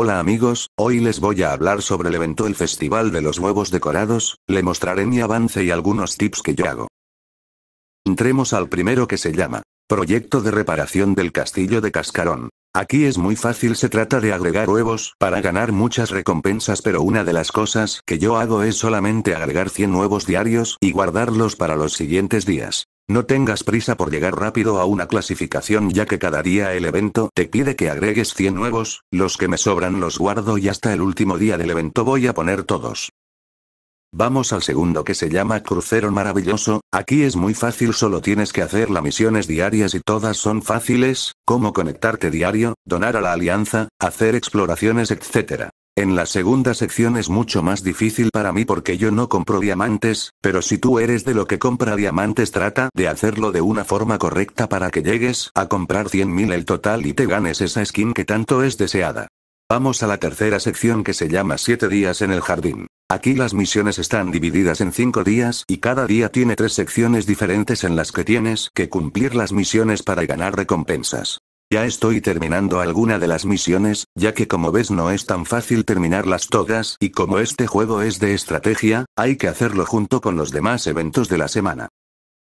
Hola amigos, hoy les voy a hablar sobre el evento el Festival de los Huevos Decorados, le mostraré mi avance y algunos tips que yo hago. Entremos al primero que se llama, Proyecto de reparación del castillo de Cascarón. Aquí es muy fácil se trata de agregar huevos para ganar muchas recompensas pero una de las cosas que yo hago es solamente agregar 100 huevos diarios y guardarlos para los siguientes días. No tengas prisa por llegar rápido a una clasificación ya que cada día el evento te pide que agregues 100 nuevos, los que me sobran los guardo y hasta el último día del evento voy a poner todos. Vamos al segundo que se llama Crucero Maravilloso, aquí es muy fácil solo tienes que hacer las misiones diarias y todas son fáciles, como conectarte diario, donar a la alianza, hacer exploraciones etc. En la segunda sección es mucho más difícil para mí porque yo no compro diamantes, pero si tú eres de lo que compra diamantes trata de hacerlo de una forma correcta para que llegues a comprar 100.000 el total y te ganes esa skin que tanto es deseada. Vamos a la tercera sección que se llama 7 días en el jardín. Aquí las misiones están divididas en 5 días y cada día tiene 3 secciones diferentes en las que tienes que cumplir las misiones para ganar recompensas. Ya estoy terminando alguna de las misiones, ya que como ves no es tan fácil terminarlas todas y como este juego es de estrategia, hay que hacerlo junto con los demás eventos de la semana.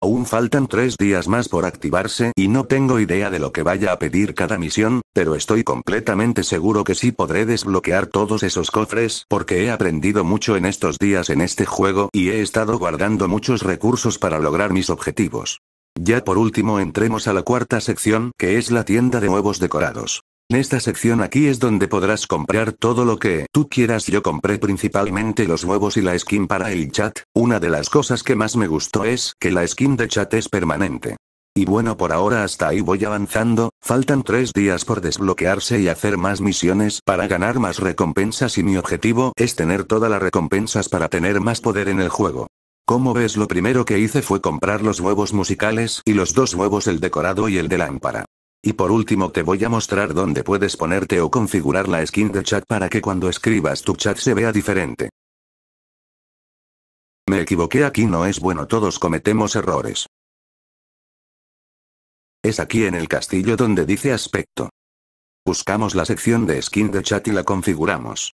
Aún faltan tres días más por activarse y no tengo idea de lo que vaya a pedir cada misión, pero estoy completamente seguro que sí podré desbloquear todos esos cofres porque he aprendido mucho en estos días en este juego y he estado guardando muchos recursos para lograr mis objetivos. Ya por último entremos a la cuarta sección, que es la tienda de huevos decorados. En esta sección aquí es donde podrás comprar todo lo que tú quieras. Yo compré principalmente los huevos y la skin para el chat. Una de las cosas que más me gustó es que la skin de chat es permanente. Y bueno, por ahora hasta ahí voy avanzando, faltan tres días por desbloquearse y hacer más misiones para ganar más recompensas y mi objetivo es tener todas las recompensas para tener más poder en el juego. Como ves, lo primero que hice fue comprar los huevos musicales y los dos huevos, el decorado y el de lámpara. Y por último te voy a mostrar dónde puedes ponerte o configurar la skin de chat para que cuando escribas tu chat se vea diferente. Me equivoqué aquí no es bueno todos cometemos errores. Es aquí en el castillo donde dice aspecto. Buscamos la sección de skin de chat y la configuramos.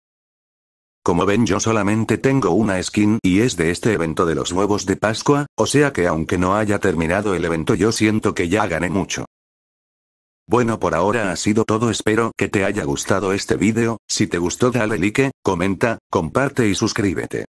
Como ven yo solamente tengo una skin y es de este evento de los huevos de Pascua, o sea que aunque no haya terminado el evento yo siento que ya gané mucho. Bueno por ahora ha sido todo espero que te haya gustado este vídeo, si te gustó dale like, comenta, comparte y suscríbete.